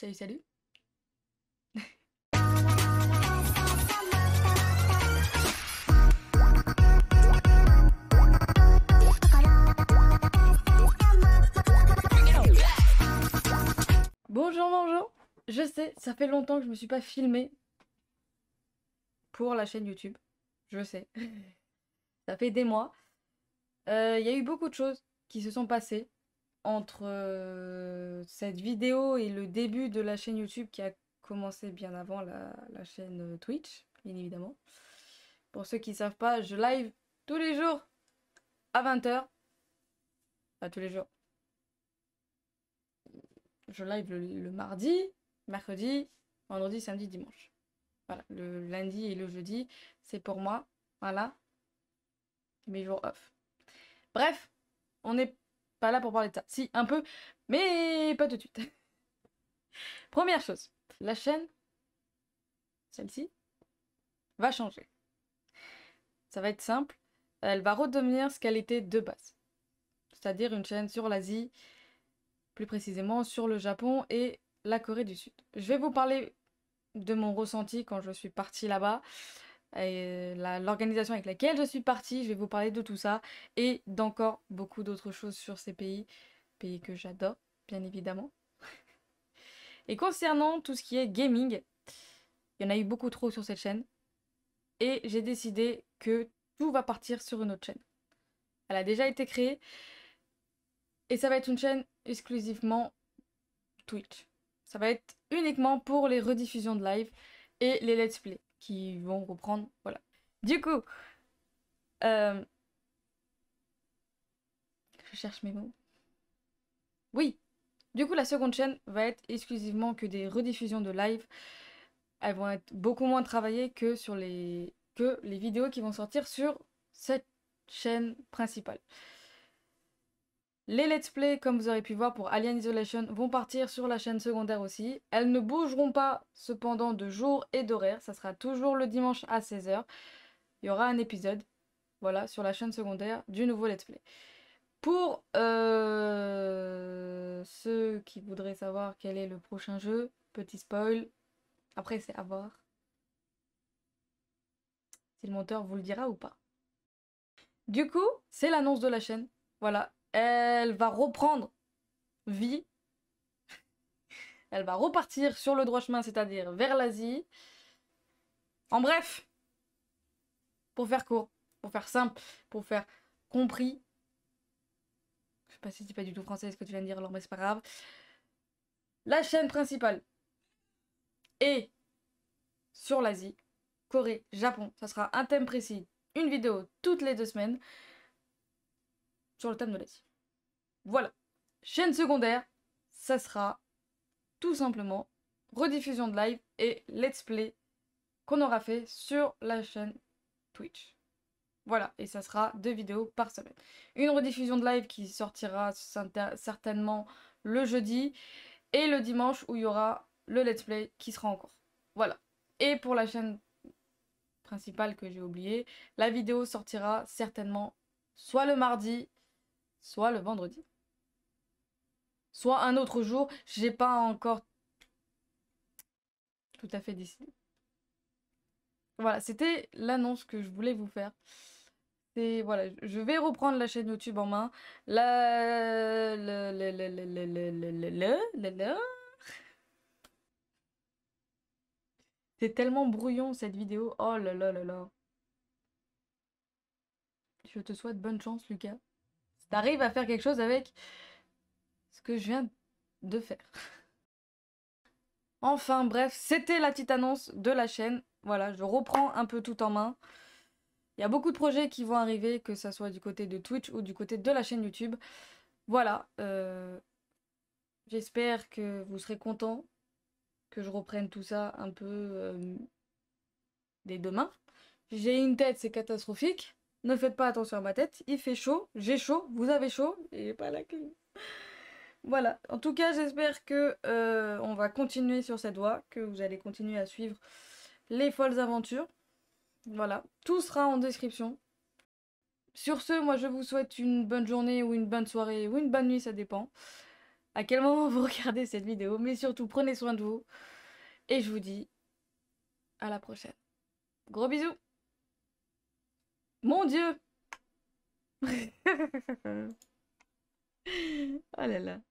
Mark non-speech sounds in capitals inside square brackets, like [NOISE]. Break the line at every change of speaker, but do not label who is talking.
Salut, salut Bonjour, bonjour Je sais, ça fait longtemps que je me suis pas filmée pour la chaîne YouTube. Je sais. [LAUGHS] ça fait des mois. Il euh, y a eu beaucoup de choses qui se sont passées entre cette vidéo et le début de la chaîne YouTube qui a commencé bien avant la, chaîne Twitch, bien évidemment. Pour ceux qui ne savent pas, je live tous les jours à 20h. Pas tous les jours. Je live le mardi, mercredi, vendredi, samedi, dimanche. Voilà, le lundi et le jeudi, c'est pour moi, voilà, mes jours off. Bref, on est pas là pour parler de ça. Si, un peu, mais pas tout de suite. [LAUGHS] Première chose, la chaîne, celle-ci, va changer. Ça va être simple, elle va redevenir ce qu'elle était de base. C'est-à-dire une chaîne sur l'Asie, plus précisément sur le Japon et la Corée du Sud. Je vais vous parler de mon ressenti quand je suis partie là-bas l'organisation avec laquelle je suis partie. Je vais vous parler de tout ça et d'encore beaucoup d'autres choses sur ces pays, pays que j'adore, bien évidemment. et concernant tout ce qui est gaming, il y en a eu beaucoup trop sur cette chaîne et j'ai décidé que tout va partir sur une autre chaîne. Elle a déjà été créée et ça va être une chaîne exclusivement Twitch. Ça va être uniquement pour les rediffusions de live et les let's play qui vont reprendre. Voilà. Du coup, euh, je cherche mes mots. Oui. Du coup, la seconde chaîne va être exclusivement que des rediffusions de live. Elles vont être beaucoup moins travaillées que sur les que les vidéos qui vont sortir sur cette chaîne principale. Les let's play, comme vous aurez pu voir pour Alien Isolation, vont partir sur la chaîne secondaire aussi. Elles ne bougeront pas cependant de jour et d'horaire, ça sera toujours le dimanche à 16h. Il y aura un épisode, voilà, sur la chaîne secondaire du nouveau let's play. Pour euh, ceux qui voudraient savoir quel est le prochain jeu, petit spoil, après c'est à voir. Si le monteur vous le dira ou pas. Du coup, c'est l'annonce de la chaîne. Voilà, elle va reprendre vie. elle va repartir sur le droit chemin, c'est-à-dire vers l'Asie. En bref, pour faire court, pour faire simple, pour faire compris. Je sais pas si c'est pas du tout français ce que tu viens de dire alors, mais c'est pas grave. La chaîne principale est sur l'Asie, Corée, Japon. Ça sera un thème précis, une vidéo toutes les deux semaines sur le thème de l'Asie. Voilà. Chaîne secondaire, ça sera tout simplement rediffusion de live et let's play qu'on aura fait sur la chaîne Twitch. Voilà, et ça sera deux vidéos par semaine. Une rediffusion de live qui sortira certainement le jeudi et le dimanche où il y aura le let's play qui sera encore. Voilà. Et pour la chaîne principale que j'ai oubliée, la vidéo sortira certainement soit le mardi, Soit le vendredi. Soit un autre jour. J'ai pas encore tout à fait décidé. Voilà, c'était l'annonce que je voulais vous faire. C'est voilà, je vais reprendre la chaîne YouTube en main. La C'est tellement brouillon cette vidéo. Oh là là là là. Je te souhaite bonne chance, Lucas t'arrives à faire quelque chose avec ce que je viens de faire. Enfin bref, c'était la petite annonce de la chaîne. Voilà, je reprends un peu tout en main. Il y a beaucoup de projets qui vont arriver, que ce soit du côté de Twitch ou du côté de la chaîne YouTube. Voilà. Euh, j'espère que vous serez contents que je reprenne tout ça un peu des euh, dès demain. J'ai une tête, c'est catastrophique. Ne faites pas attention à ma tête. Il fait chaud, j'ai chaud, vous avez chaud, et pas la clim. Voilà, en tout cas j'espère que euh, on va continuer sur cette voie, que vous allez continuer à suivre les folles aventures. Voilà, tout sera en description. Sur ce, moi je vous souhaite une bonne journée ou une bonne soirée ou une bonne nuit, ça dépend à quel moment vous [LAUGHS] regardez cette vidéo, mais surtout prenez soin de vous et je vous dis à la prochaine. Gros bisous mon dieu [LAUGHS] Oh là là.